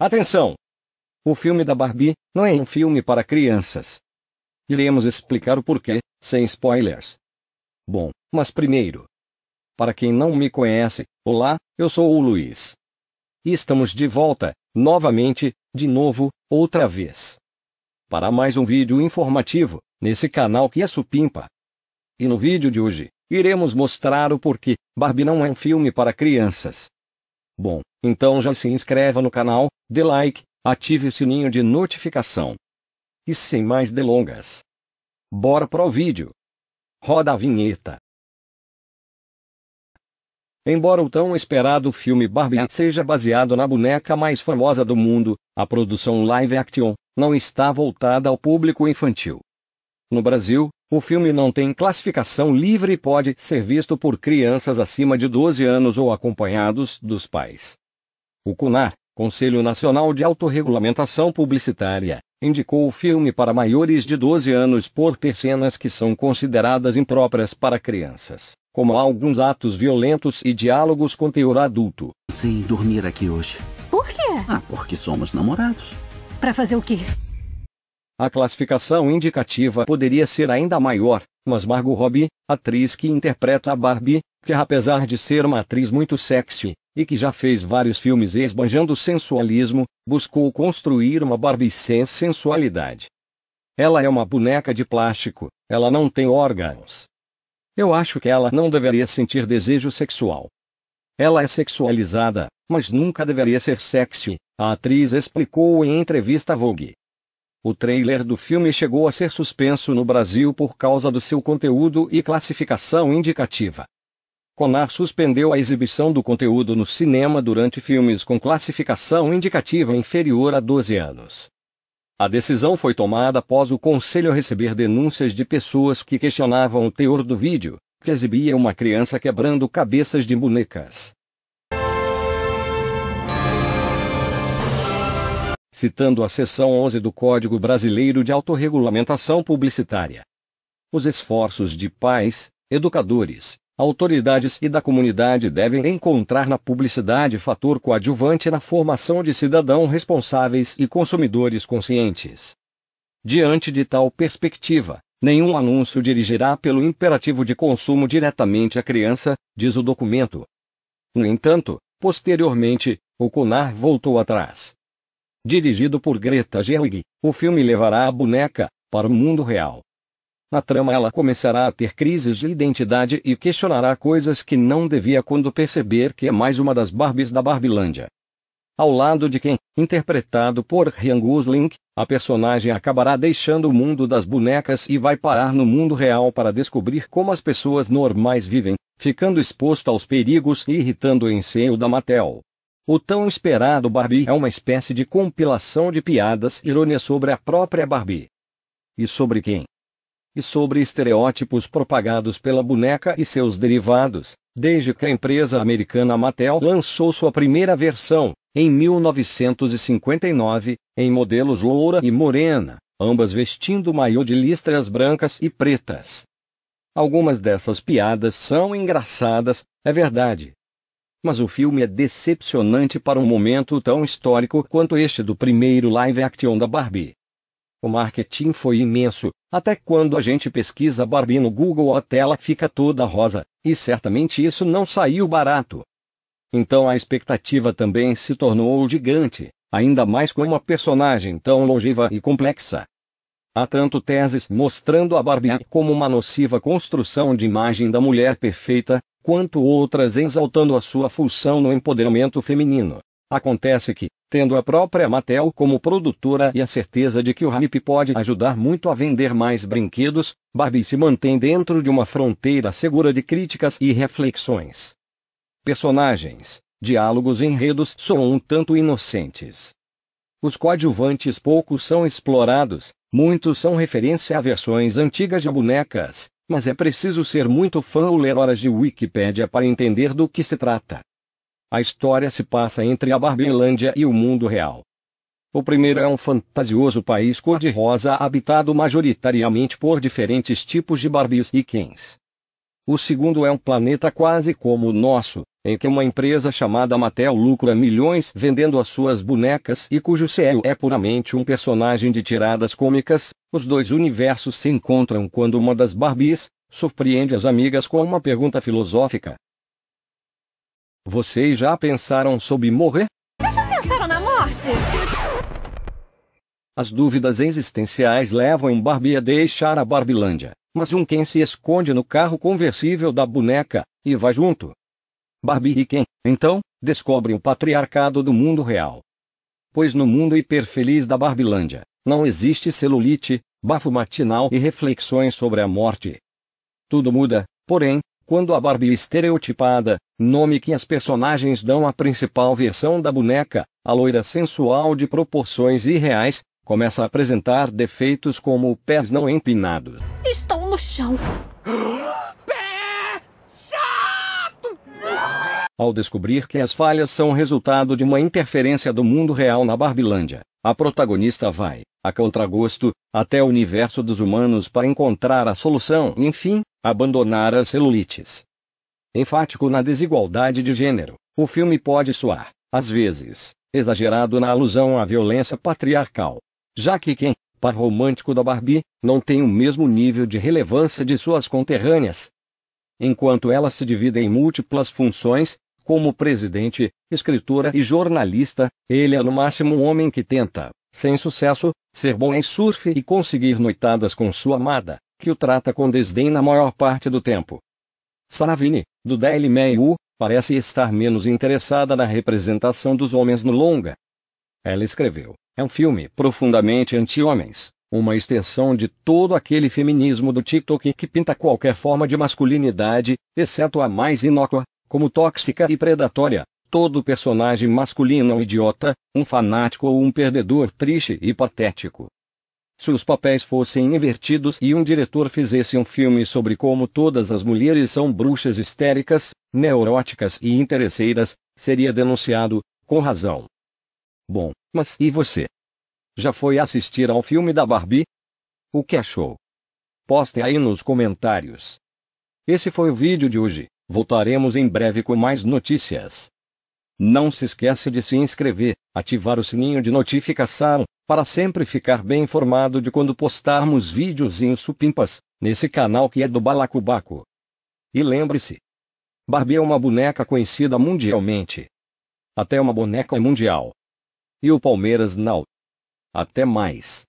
Atenção! O filme da Barbie não é um filme para crianças. Iremos explicar o porquê, sem spoilers. Bom, mas primeiro. Para quem não me conhece, olá, eu sou o Luiz. E estamos de volta, novamente, de novo, outra vez. Para mais um vídeo informativo, nesse canal que é supimpa. E no vídeo de hoje, iremos mostrar o porquê Barbie não é um filme para crianças. Bom, então já se inscreva no canal, dê like, ative o sininho de notificação. E sem mais delongas, bora pro vídeo. Roda a vinheta. Embora o tão esperado filme Barbie seja baseado na boneca mais famosa do mundo, a produção live action não está voltada ao público infantil. No Brasil, o filme não tem classificação livre e pode ser visto por crianças acima de 12 anos ou acompanhados dos pais. O CUNAR, Conselho Nacional de Autorregulamentação Publicitária, indicou o filme para maiores de 12 anos por ter cenas que são consideradas impróprias para crianças, como alguns atos violentos e diálogos com teor adulto. Sem dormir aqui hoje. Por quê? Ah, porque somos namorados. Para fazer o quê? A classificação indicativa poderia ser ainda maior, mas Margot Robbie, atriz que interpreta a Barbie, que apesar de ser uma atriz muito sexy, e que já fez vários filmes esbanjando sensualismo, buscou construir uma Barbie sem sensualidade. Ela é uma boneca de plástico, ela não tem órgãos. Eu acho que ela não deveria sentir desejo sexual. Ela é sexualizada, mas nunca deveria ser sexy, a atriz explicou em entrevista à Vogue. O trailer do filme chegou a ser suspenso no Brasil por causa do seu conteúdo e classificação indicativa. Conar suspendeu a exibição do conteúdo no cinema durante filmes com classificação indicativa inferior a 12 anos. A decisão foi tomada após o conselho receber denúncias de pessoas que questionavam o teor do vídeo, que exibia uma criança quebrando cabeças de bonecas. citando a seção 11 do Código Brasileiro de Autorregulamentação Publicitária. Os esforços de pais, educadores, autoridades e da comunidade devem encontrar na publicidade fator coadjuvante na formação de cidadãos responsáveis e consumidores conscientes. Diante de tal perspectiva, nenhum anúncio dirigirá pelo imperativo de consumo diretamente à criança, diz o documento. No entanto, posteriormente, o CONAR voltou atrás. Dirigido por Greta Gerwig, o filme levará a boneca para o mundo real. Na trama ela começará a ter crises de identidade e questionará coisas que não devia quando perceber que é mais uma das Barbies da Barbilândia. Ao lado de quem, interpretado por Ryan Gosling, a personagem acabará deixando o mundo das bonecas e vai parar no mundo real para descobrir como as pessoas normais vivem, ficando exposta aos perigos e irritando o enseio da Mattel. O tão esperado Barbie é uma espécie de compilação de piadas e sobre a própria Barbie. E sobre quem? E sobre estereótipos propagados pela boneca e seus derivados, desde que a empresa americana Mattel lançou sua primeira versão, em 1959, em modelos loura e morena, ambas vestindo maiô de listras brancas e pretas. Algumas dessas piadas são engraçadas, é verdade, mas o filme é decepcionante para um momento tão histórico quanto este do primeiro live action da Barbie. O marketing foi imenso, até quando a gente pesquisa Barbie no Google a tela fica toda rosa, e certamente isso não saiu barato. Então a expectativa também se tornou gigante, ainda mais com uma personagem tão longeva e complexa. Há tanto teses mostrando a Barbie como uma nociva construção de imagem da mulher perfeita, quanto outras exaltando a sua função no empoderamento feminino. Acontece que, tendo a própria Mattel como produtora e a certeza de que o hype pode ajudar muito a vender mais brinquedos, Barbie se mantém dentro de uma fronteira segura de críticas e reflexões. Personagens, diálogos e enredos são um tanto inocentes. Os coadjuvantes poucos são explorados, muitos são referência a versões antigas de bonecas, mas é preciso ser muito fã ou ler horas de Wikipédia para entender do que se trata. A história se passa entre a Barbilândia e o mundo real. O primeiro é um fantasioso país cor-de-rosa habitado majoritariamente por diferentes tipos de Barbies e Kens. O segundo é um planeta quase como o nosso, em que uma empresa chamada Mattel lucra milhões vendendo as suas bonecas e cujo CEO é puramente um personagem de tiradas cômicas. Os dois universos se encontram quando uma das Barbies surpreende as amigas com uma pergunta filosófica. Vocês já pensaram sobre morrer? já pensaram na morte? As dúvidas existenciais levam Barbie a deixar a Barbilândia mas um quem se esconde no carro conversível da boneca, e vai junto. Barbie e Ken, então, descobrem o patriarcado do mundo real. Pois no mundo hiperfeliz da Barbilândia, não existe celulite, bafo matinal e reflexões sobre a morte. Tudo muda, porém, quando a Barbie estereotipada, nome que as personagens dão à principal versão da boneca, a loira sensual de proporções irreais, começa a apresentar defeitos como pés não empinados. Estão no chão. Pé chato! Ao descobrir que as falhas são resultado de uma interferência do mundo real na Barbilândia, a protagonista vai, a contragosto, até o universo dos humanos para encontrar a solução e, enfim, abandonar as celulites. Enfático na desigualdade de gênero, o filme pode soar, às vezes, exagerado na alusão à violência patriarcal, já que quem, par romântico da Barbie, não tem o mesmo nível de relevância de suas conterrâneas. Enquanto ela se divide em múltiplas funções, como presidente, escritora e jornalista, ele é no máximo um homem que tenta, sem sucesso, ser bom em surf e conseguir noitadas com sua amada, que o trata com desdém na maior parte do tempo. Saravini, do Daily Mail, parece estar menos interessada na representação dos homens no longa, ela escreveu: É um filme profundamente anti-homens, uma extensão de todo aquele feminismo do TikTok que pinta qualquer forma de masculinidade, exceto a mais inócua, como tóxica e predatória. Todo personagem masculino é um idiota, um fanático ou um perdedor triste e patético. Se os papéis fossem invertidos e um diretor fizesse um filme sobre como todas as mulheres são bruxas histéricas, neuróticas e interesseiras, seria denunciado, com razão. Bom, mas e você? Já foi assistir ao filme da Barbie? O que achou? Poste aí nos comentários. Esse foi o vídeo de hoje. Voltaremos em breve com mais notícias. Não se esqueça de se inscrever, ativar o sininho de notificação, para sempre ficar bem informado de quando postarmos videozinhos supimpas, nesse canal que é do Balacubaco. E lembre-se, Barbie é uma boneca conhecida mundialmente. Até uma boneca mundial e o Palmeiras não. Até mais.